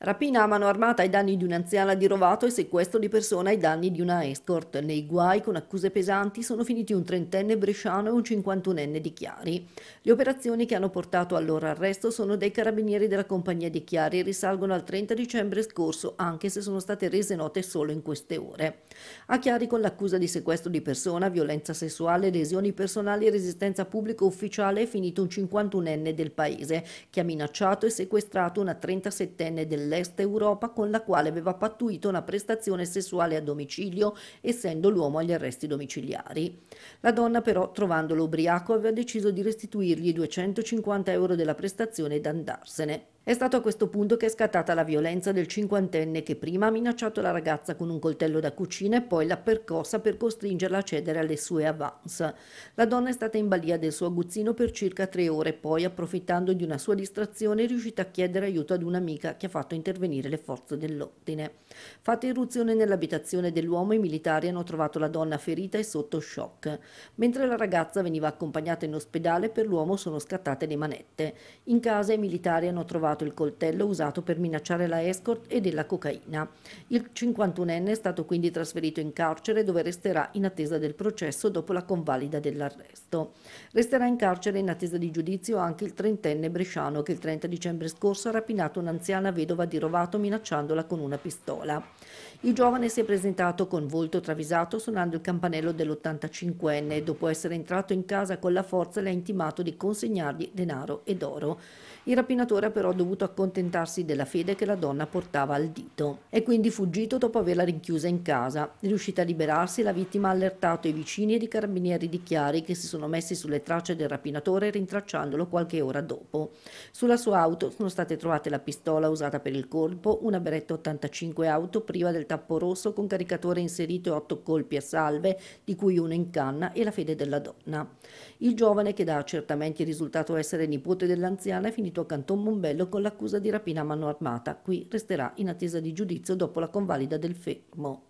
Rapina a mano armata ai danni di un'anziana di Rovato e sequestro di persona ai danni di una escort. Nei guai con accuse pesanti sono finiti un trentenne bresciano e un cinquantunenne di Chiari. Le operazioni che hanno portato al loro arresto sono dei carabinieri della compagnia di Chiari e risalgono al 30 dicembre scorso, anche se sono state rese note solo in queste ore. A Chiari con l'accusa di sequestro di persona, violenza sessuale, lesioni personali e resistenza pubblico ufficiale è finito un cinquantunenne del paese, che ha minacciato e sequestrato una trentasettenne dell'Asia dell'Est Europa con la quale aveva pattuito una prestazione sessuale a domicilio, essendo l'uomo agli arresti domiciliari. La donna però, trovandolo ubriaco, aveva deciso di restituirgli 250 euro della prestazione ed andarsene. È stato a questo punto che è scattata la violenza del cinquantenne che prima ha minacciato la ragazza con un coltello da cucina e poi l'ha percossa per costringerla a cedere alle sue avance. La donna è stata in balia del suo aguzzino per circa tre ore poi, approfittando di una sua distrazione, è riuscita a chiedere aiuto ad un'amica che ha fatto intervenire le forze dell'ordine. Fatta irruzione nell'abitazione dell'uomo, i militari hanno trovato la donna ferita e sotto shock. Mentre la ragazza veniva accompagnata in ospedale, per l'uomo sono scattate le manette. In casa i militari hanno trovato trovato il coltello usato per minacciare la escort e della cocaina. Il 51enne è stato quindi trasferito in carcere dove resterà in attesa del processo dopo la convalida dell'arresto. Resterà in carcere in attesa di giudizio anche il trentenne bresciano che il 30 dicembre scorso ha rapinato un'anziana vedova di Rovato minacciandola con una pistola. Il giovane si è presentato con volto travisato suonando il campanello dell'85enne e dopo essere entrato in casa con la forza le ha intimato di consegnargli denaro ed oro. Il rapinatore ha però dovuto dovuto accontentarsi della fede che la donna portava al dito. È quindi fuggito dopo averla rinchiusa in casa. Riuscita a liberarsi, la vittima ha allertato i vicini ed i carabinieri di Chiari che si sono messi sulle tracce del rapinatore rintracciandolo qualche ora dopo. Sulla sua auto sono state trovate la pistola usata per il colpo, una beretta 85 auto priva del tappo rosso con caricatore inserito e otto colpi a salve, di cui uno in canna e la fede della donna. Il giovane che da accertamenti è risultato essere nipote dell'anziana è finito a Canton Mombello con l'accusa di rapina a mano armata. Qui resterà in attesa di giudizio dopo la convalida del fermo.